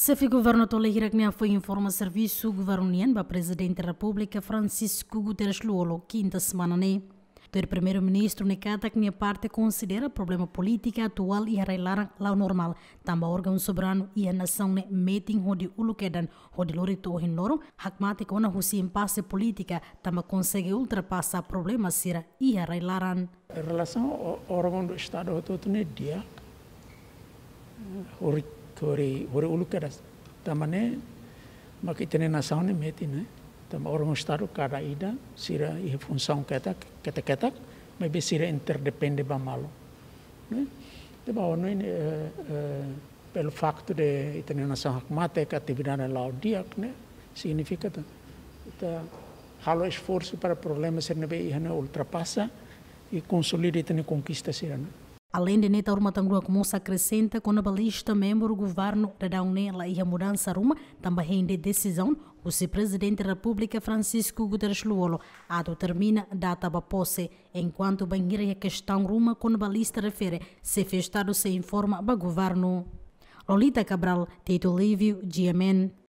Safi Governo Tole Hiraknia foi informa serviço governiano para Presidente da República Francisco Guterres Luolo, quinta semana, né? Ter primeiro-ministro Nekata que minha parte considera problema política atual e arrelar lá normal. Tamba órgão soberano e a nação ne meeting hodi o hodi lori tohin loro hakmate kona husi impasse política também consegue ultrapassar problemas sira e arrelaran. Em relação ao órgão do Estado, eu estou dia. Tori hore ulu kada tamane maki tene nasaun ne meti ne tam orang staru kada ida sira i função keta keta keta me be sira interdepende ba malo ne te ba ono ne pelo facto de tene nasaun hakmate ka tibidana laudiak ne significa ta ta halo esforço para problemas ser nebe ihana ultrapassa e consolida e tene conquista sira ne Além de neta urma tangua como se acrescenta quando a balista membro do governo da Daunela e a mudança ruma também rende decisão o se presidente da República Francisco Guterres Luolo a determina data da posse enquanto e a questão ruma quando a balista refere se estado se informa o governo Lolita Cabral, Tito Lívio, GMN.